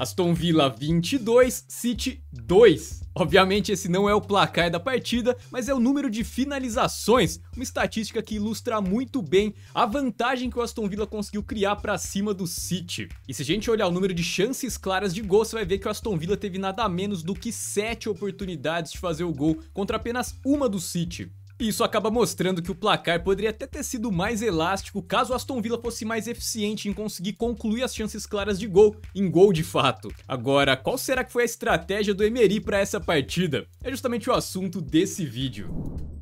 Aston Villa 22, City 2. Obviamente esse não é o placar da partida, mas é o número de finalizações, uma estatística que ilustra muito bem a vantagem que o Aston Villa conseguiu criar para cima do City. E se a gente olhar o número de chances claras de gol, você vai ver que o Aston Villa teve nada menos do que 7 oportunidades de fazer o gol contra apenas uma do City. Isso acaba mostrando que o placar poderia até ter sido mais elástico caso Aston Villa fosse mais eficiente em conseguir concluir as chances claras de gol, em gol de fato. Agora, qual será que foi a estratégia do Emery para essa partida? É justamente o assunto desse vídeo.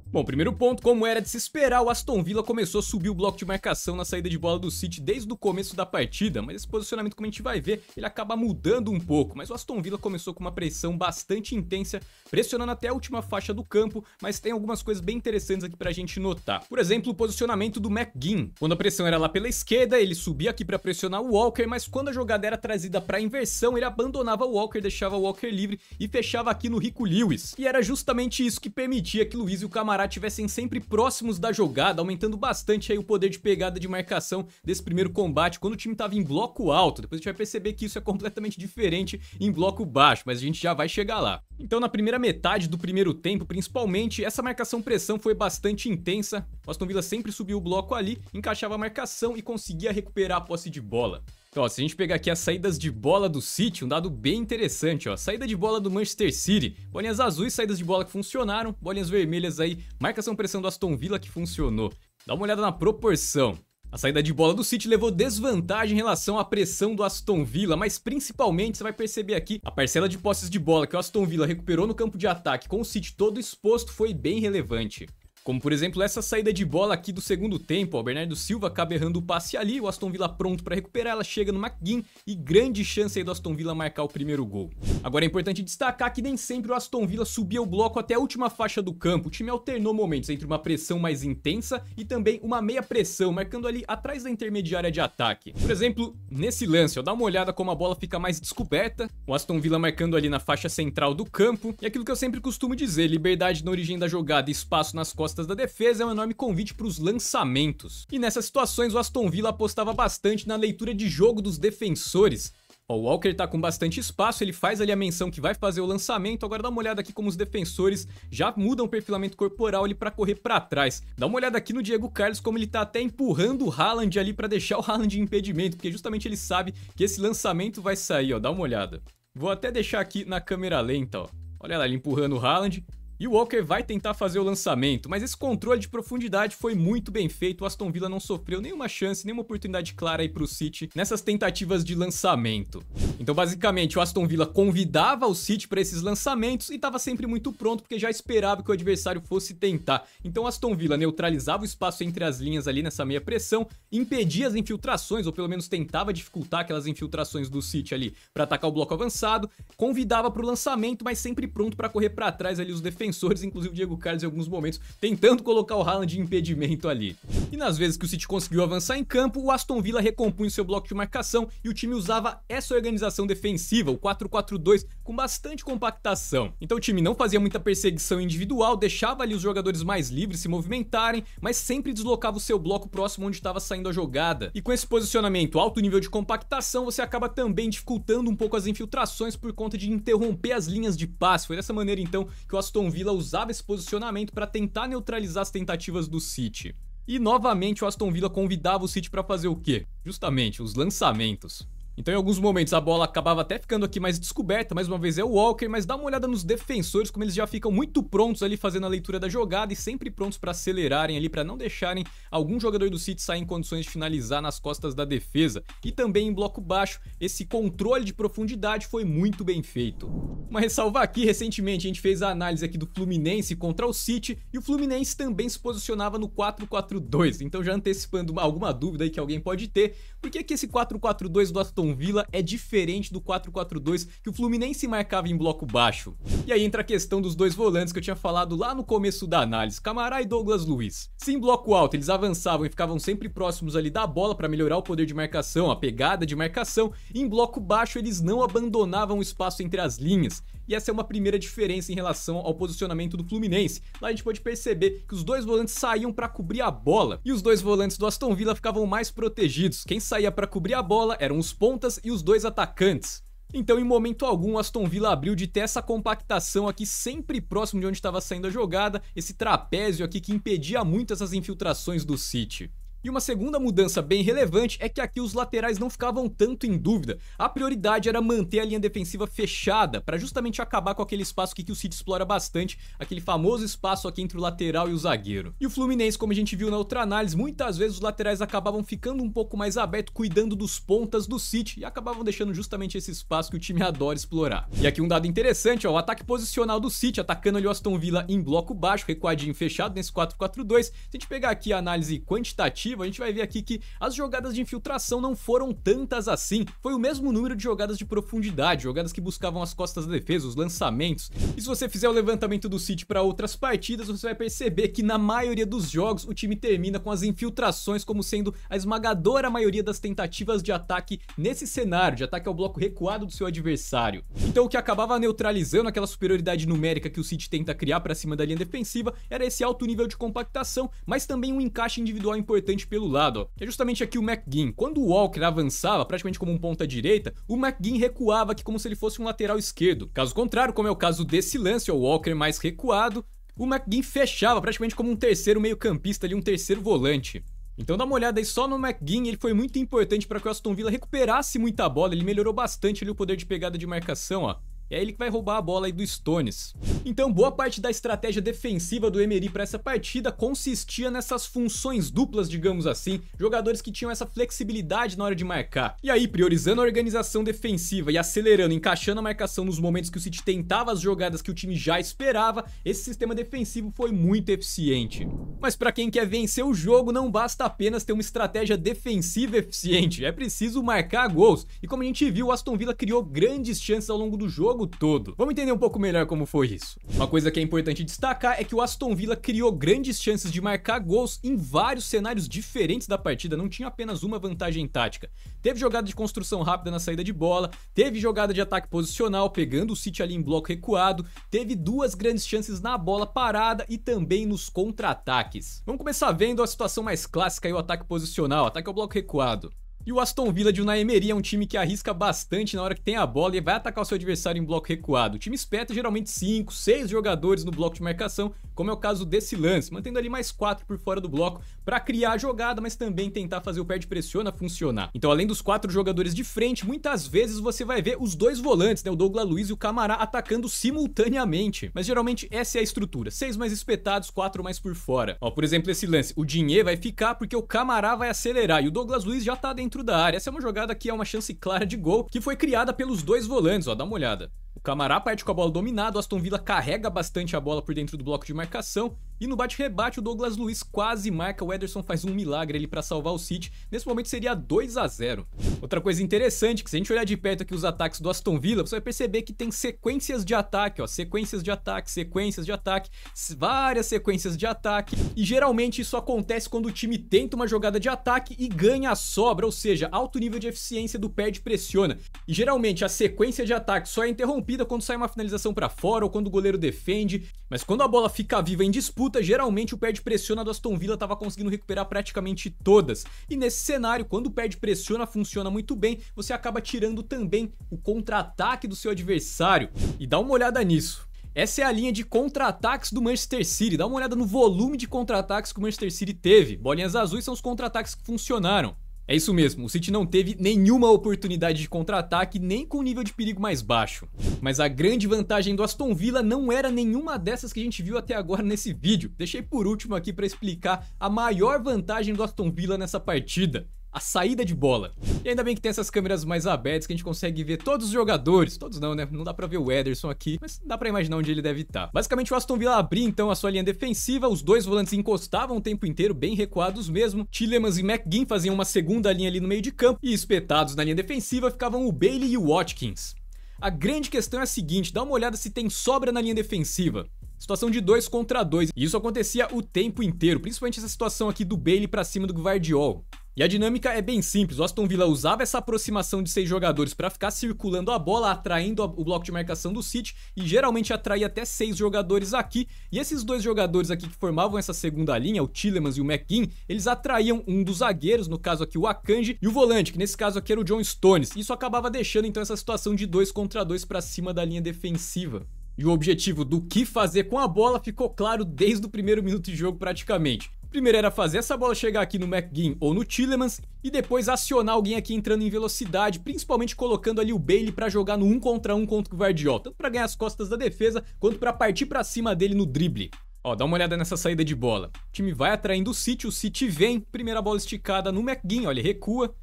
Bom, primeiro ponto, como era de se esperar, o Aston Villa começou a subir o bloco de marcação na saída de bola do City desde o começo da partida, mas esse posicionamento, como a gente vai ver, ele acaba mudando um pouco, mas o Aston Villa começou com uma pressão bastante intensa, pressionando até a última faixa do campo, mas tem algumas coisas bem interessantes aqui pra gente notar. Por exemplo, o posicionamento do McGinn. Quando a pressão era lá pela esquerda, ele subia aqui para pressionar o Walker, mas quando a jogada era trazida para inversão, ele abandonava o Walker, deixava o Walker livre e fechava aqui no Rico Lewis. E era justamente isso que permitia que Luiz e o Camarão Amará estivessem sempre próximos da jogada, aumentando bastante aí o poder de pegada de marcação desse primeiro combate, quando o time estava em bloco alto. Depois a gente vai perceber que isso é completamente diferente em bloco baixo, mas a gente já vai chegar lá. Então na primeira metade do primeiro tempo, principalmente, essa marcação pressão foi bastante intensa. O Aston Villa sempre subiu o bloco ali, encaixava a marcação e conseguia recuperar a posse de bola. Então, ó, se a gente pegar aqui as saídas de bola do City, um dado bem interessante, ó. Saída de bola do Manchester City, bolinhas azuis, saídas de bola que funcionaram, bolinhas vermelhas aí, marcação pressão do Aston Villa que funcionou. Dá uma olhada na proporção. A saída de bola do City levou desvantagem em relação à pressão do Aston Villa, mas principalmente você vai perceber aqui a parcela de posses de bola que o Aston Villa recuperou no campo de ataque com o City todo exposto foi bem relevante. Como por exemplo essa saída de bola aqui do segundo tempo, o Bernardo Silva acaba errando o passe ali, o Aston Villa pronto para recuperar, ela chega no McGinn e grande chance aí do Aston Villa marcar o primeiro gol. Agora é importante destacar que nem sempre o Aston Villa subia o bloco até a última faixa do campo. O time alternou momentos entre uma pressão mais intensa e também uma meia pressão, marcando ali atrás da intermediária de ataque. Por exemplo, nesse lance, ó, dá uma olhada como a bola fica mais descoberta, o Aston Villa marcando ali na faixa central do campo, e aquilo que eu sempre costumo dizer, liberdade na origem da jogada e espaço nas costas da defesa é um enorme convite para os lançamentos. E nessas situações o Aston Villa apostava bastante na leitura de jogo dos defensores, o Walker tá com bastante espaço, ele faz ali a menção que vai fazer o lançamento. Agora dá uma olhada aqui como os defensores já mudam o perfilamento corporal ali para correr para trás. Dá uma olhada aqui no Diego Carlos como ele tá até empurrando o Haaland ali para deixar o Haaland em impedimento, porque justamente ele sabe que esse lançamento vai sair, ó. Dá uma olhada. Vou até deixar aqui na câmera lenta, ó. Olha lá, ele empurrando o Haaland. E o Walker vai tentar fazer o lançamento, mas esse controle de profundidade foi muito bem feito. O Aston Villa não sofreu nenhuma chance, nenhuma oportunidade clara aí pro City nessas tentativas de lançamento. Então, basicamente, o Aston Villa convidava o City para esses lançamentos e estava sempre muito pronto, porque já esperava que o adversário fosse tentar. Então, o Aston Villa neutralizava o espaço entre as linhas ali nessa meia pressão, impedia as infiltrações, ou pelo menos tentava dificultar aquelas infiltrações do City ali para atacar o bloco avançado, convidava para o lançamento, mas sempre pronto para correr para trás ali os defensores defensores, inclusive o Diego Carlos em alguns momentos, tentando colocar o Haaland de impedimento ali. E nas vezes que o City conseguiu avançar em campo, o Aston Villa recompunha seu bloco de marcação e o time usava essa organização defensiva, o 4-4-2, com bastante compactação. Então o time não fazia muita perseguição individual, deixava ali os jogadores mais livres se movimentarem, mas sempre deslocava o seu bloco próximo onde estava saindo a jogada. E com esse posicionamento, alto nível de compactação, você acaba também dificultando um pouco as infiltrações por conta de interromper as linhas de passe. Foi dessa maneira então que o Aston Villa Villa usava esse posicionamento para tentar neutralizar as tentativas do City. E novamente o Aston Villa convidava o City para fazer o quê? Justamente, os lançamentos. Então em alguns momentos a bola acabava até ficando aqui mais descoberta, mais uma vez é o Walker, mas dá uma olhada nos defensores, como eles já ficam muito prontos ali fazendo a leitura da jogada e sempre prontos para acelerarem ali, para não deixarem algum jogador do City sair em condições de finalizar nas costas da defesa. E também em bloco baixo, esse controle de profundidade foi muito bem feito. Uma ressalva aqui, recentemente a gente fez a análise aqui do Fluminense contra o City e o Fluminense também se posicionava no 4-4-2, então já antecipando alguma dúvida aí que alguém pode ter, por que que esse 4-4-2 do Aston Aston Villa é diferente do 4-4-2 que o Fluminense marcava em bloco baixo. E aí entra a questão dos dois volantes que eu tinha falado lá no começo da análise, Camará e Douglas Luiz. Se em bloco alto eles avançavam e ficavam sempre próximos ali da bola para melhorar o poder de marcação, a pegada de marcação, em bloco baixo eles não abandonavam o espaço entre as linhas. E essa é uma primeira diferença em relação ao posicionamento do Fluminense. Lá a gente pode perceber que os dois volantes saíam para cobrir a bola e os dois volantes do Aston Villa ficavam mais protegidos. Quem saía para cobrir a bola eram os pontos pontas e os dois atacantes. Então, em momento algum, Aston Villa abriu de ter essa compactação aqui sempre próximo de onde estava saindo a jogada, esse trapézio aqui que impedia muito essas infiltrações do City. E uma segunda mudança bem relevante é que aqui os laterais não ficavam tanto em dúvida. A prioridade era manter a linha defensiva fechada, para justamente acabar com aquele espaço que o City explora bastante, aquele famoso espaço aqui entre o lateral e o zagueiro. E o Fluminense, como a gente viu na outra análise, muitas vezes os laterais acabavam ficando um pouco mais aberto, cuidando dos pontas do City e acabavam deixando justamente esse espaço que o time adora explorar. E aqui um dado interessante, ó, o ataque posicional do City, atacando ali o Aston Villa em bloco baixo, recuadinho fechado nesse 4-4-2. Se a gente pegar aqui a análise quantitativa, ofensiva, a gente vai ver aqui que as jogadas de infiltração não foram tantas assim. Foi o mesmo número de jogadas de profundidade, jogadas que buscavam as costas da defesa, os lançamentos. E se você fizer o levantamento do City para outras partidas, você vai perceber que na maioria dos jogos o time termina com as infiltrações como sendo a esmagadora maioria das tentativas de ataque nesse cenário, de ataque ao bloco recuado do seu adversário. Então o que acabava neutralizando aquela superioridade numérica que o City tenta criar para cima da linha defensiva era esse alto nível de compactação, mas também um encaixe individual importante pelo lado. Ó. É justamente aqui o McGinn. Quando o Walker avançava, praticamente como um ponta direita, o McGinn recuava aqui como se ele fosse um lateral esquerdo. Caso contrário, como é o caso desse lance, ó, o Walker é mais recuado, o McGinn fechava praticamente como um terceiro meio-campista ali, um terceiro volante. Então dá uma olhada aí só no McGinn, ele foi muito importante para que o Aston Villa recuperasse muita bola, ele melhorou bastante ali o poder de pegada de marcação, ó. E é ele que vai roubar a bola aí do Stones. Então boa parte da estratégia defensiva do Emery para essa partida consistia nessas funções duplas, digamos assim, jogadores que tinham essa flexibilidade na hora de marcar. E aí priorizando a organização defensiva e acelerando, encaixando a marcação nos momentos que o City tentava as jogadas que o time já esperava, esse sistema defensivo foi muito eficiente. Mas para quem quer vencer o jogo, não basta apenas ter uma estratégia defensiva eficiente, é preciso marcar gols. E como a gente viu, o Aston Villa criou grandes chances ao longo do jogo jogo todo. Vamos entender um pouco melhor como foi isso. Uma coisa que é importante destacar é que o Aston Villa criou grandes chances de marcar gols em vários cenários diferentes da partida, não tinha apenas uma vantagem tática. Teve jogada de construção rápida na saída de bola, teve jogada de ataque posicional, pegando o City ali em bloco recuado, teve duas grandes chances na bola parada e também nos contra-ataques. Vamos começar vendo a situação mais clássica e o ataque posicional, ataque ao bloco recuado. E o Aston Villa de Unai Emery é um time que arrisca bastante na hora que tem a bola e vai atacar o seu adversário em bloco recuado. O time espeta geralmente 5, 6 jogadores no bloco de marcação, como é o caso desse lance, mantendo ali mais 4 por fora do bloco para criar a jogada, mas também tentar fazer o pé de pressiona funcionar. Então, além dos quatro jogadores de frente, muitas vezes você vai ver os dois volantes, né, o Douglas Luiz e o Camará atacando simultaneamente. Mas geralmente essa é a estrutura, seis mais espetados, quatro mais por fora. Ó, por exemplo, esse lance, o Dinheiro vai ficar porque o Camará vai acelerar e o Douglas Luiz já tá dentro dentro da área. Essa é uma jogada que é uma chance clara de gol, que foi criada pelos dois volantes, ó, dá uma olhada. O Camará parte com a bola dominada, o Aston Villa carrega bastante a bola por dentro do bloco de marcação e no bate-rebate, o Douglas Luiz quase marca. O Ederson faz um milagre ali para salvar o City. Nesse momento seria 2 a 0 Outra coisa interessante, que se a gente olhar de perto aqui os ataques do Aston Villa, você vai perceber que tem sequências de ataque, ó. Sequências de ataque, sequências de ataque, várias sequências de ataque. E geralmente isso acontece quando o time tenta uma jogada de ataque e ganha a sobra, ou seja, alto nível de eficiência do pé de pressiona. E geralmente a sequência de ataque só é interrompida quando sai uma finalização para fora ou quando o goleiro defende. Mas quando a bola fica viva em disputa, disputa, geralmente o pé de pressiona do Aston Villa estava conseguindo recuperar praticamente todas. E nesse cenário, quando o pé de pressiona funciona muito bem, você acaba tirando também o contra-ataque do seu adversário. E dá uma olhada nisso. Essa é a linha de contra-ataques do Manchester City. Dá uma olhada no volume de contra-ataques que o Manchester City teve. Bolinhas azuis são os contra-ataques que funcionaram. É isso mesmo, o City não teve nenhuma oportunidade de contra-ataque, nem com nível de perigo mais baixo. Mas a grande vantagem do Aston Villa não era nenhuma dessas que a gente viu até agora nesse vídeo. Deixei por último aqui para explicar a maior vantagem do Aston Villa nessa partida a saída de bola. E ainda bem que tem essas câmeras mais abertas que a gente consegue ver todos os jogadores. Todos não, né? Não dá pra ver o Ederson aqui, mas dá pra imaginar onde ele deve estar. Tá. Basicamente, o Aston Villa abria então a sua linha defensiva, os dois volantes encostavam o tempo inteiro, bem recuados mesmo. Tillemans e McGinn faziam uma segunda linha ali no meio de campo e espetados na linha defensiva ficavam o Bailey e o Watkins. A grande questão é a seguinte, dá uma olhada se tem sobra na linha defensiva. Situação de dois contra dois. e isso acontecia o tempo inteiro, principalmente essa situação aqui do Bailey para cima do Guardiol. E a dinâmica é bem simples. O Aston Villa usava essa aproximação de seis jogadores para ficar circulando a bola, atraindo o bloco de marcação do City e geralmente atraía até seis jogadores aqui. E esses dois jogadores aqui que formavam essa segunda linha, o Tillemans e o McGinn, eles atraíam um dos zagueiros, no caso aqui o Akanji, e o volante, que nesse caso aqui era o John Stones. Isso acabava deixando então essa situação de dois contra dois para cima da linha defensiva. E o objetivo do que fazer com a bola ficou claro desde o primeiro minuto de jogo praticamente. Primeiro era fazer essa bola chegar aqui no McGinn ou no Tillemans e depois acionar alguém aqui entrando em velocidade, principalmente colocando ali o Bailey para jogar no um contra um contra o Guardiola, tanto para ganhar as costas da defesa quanto para partir para cima dele no drible. Ó, dá uma olhada nessa saída de bola. O time vai atraindo o City, o City vem, primeira bola esticada no McGinn, olha, ele recua.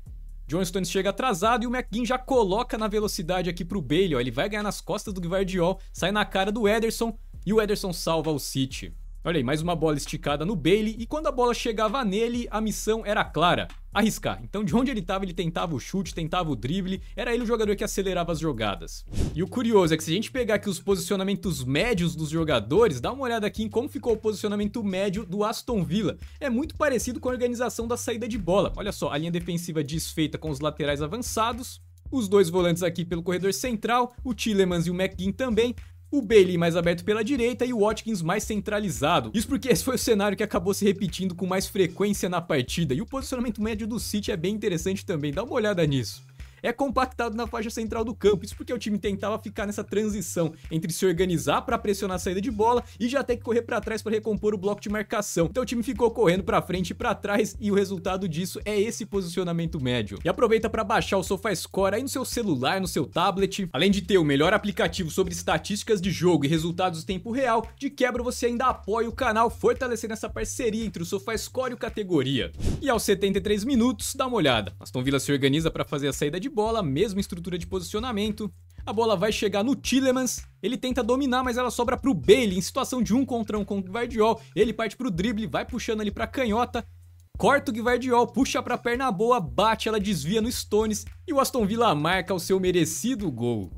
Johnston chega atrasado e o McGinn já coloca na velocidade aqui pro Bailey, ó, ele vai ganhar nas costas do Guardiol, sai na cara do Ederson e o Ederson salva o City. Olha aí, mais uma bola esticada no Bailey e quando a bola chegava nele, a missão era clara: arriscar. Então, de onde ele estava, ele tentava o chute, tentava o drible, era ele o jogador que acelerava as jogadas. E o curioso é que se a gente pegar aqui os posicionamentos médios dos jogadores, dá uma olhada aqui em como ficou o posicionamento médio do Aston Villa. É muito parecido com a organização da saída de bola. Olha só, a linha defensiva desfeita com os laterais avançados, os dois volantes aqui pelo corredor central, o Tillemans e o McGinn também, o Bailey mais aberto pela direita e o Watkins mais centralizado. Isso porque esse foi o cenário que acabou se repetindo com mais frequência na partida, e o posicionamento médio do City é bem interessante também, dá uma olhada nisso é compactado na faixa central do campo. Isso porque o time tentava ficar nessa transição entre se organizar para pressionar a saída de bola e já ter que correr para trás para recompor o bloco de marcação. Então o time ficou correndo para frente e para trás e o resultado disso é esse posicionamento médio. E aproveita para baixar o SofaScore aí no seu celular, no seu tablet. Além de ter o melhor aplicativo sobre estatísticas de jogo e resultados em tempo real, de quebra você ainda apoia o canal fortalecendo essa parceria entre o SofaScore e o categoria. E aos 73 minutos, dá uma olhada. Aston Villa se organiza para fazer a saída de bola, mesma estrutura de posicionamento. A bola vai chegar no Tillemans, ele tenta dominar, mas ela sobra para o Bailey em situação de um contra um com o Guardiol. Ele parte para o drible, vai puxando ali para canhota, Corta o Guivardiol, puxa pra perna boa, bate, ela desvia no Stones e o Aston Villa marca o seu merecido gol.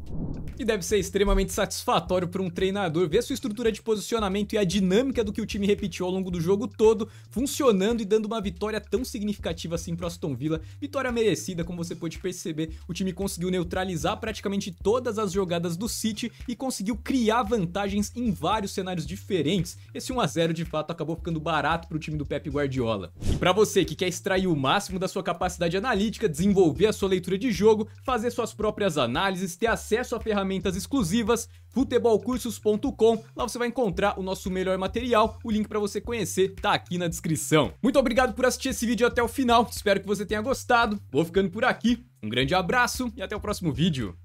E deve ser extremamente satisfatório para um treinador ver sua estrutura de posicionamento e a dinâmica do que o time repetiu ao longo do jogo todo funcionando e dando uma vitória tão significativa assim para Aston Villa. Vitória merecida, como você pode perceber, o time conseguiu neutralizar praticamente todas as jogadas do City e conseguiu criar vantagens em vários cenários diferentes. Esse 1 a 0 de fato acabou ficando barato para o time do Pep Guardiola. E para você que quer extrair o máximo da sua capacidade analítica, desenvolver a sua leitura de jogo, fazer suas próprias análises, ter acesso a ferramentas exclusivas, futebolcursos.com, lá você vai encontrar o nosso melhor material, o link para você conhecer tá aqui na descrição. Muito obrigado por assistir esse vídeo até o final, espero que você tenha gostado, vou ficando por aqui, um grande abraço e até o próximo vídeo.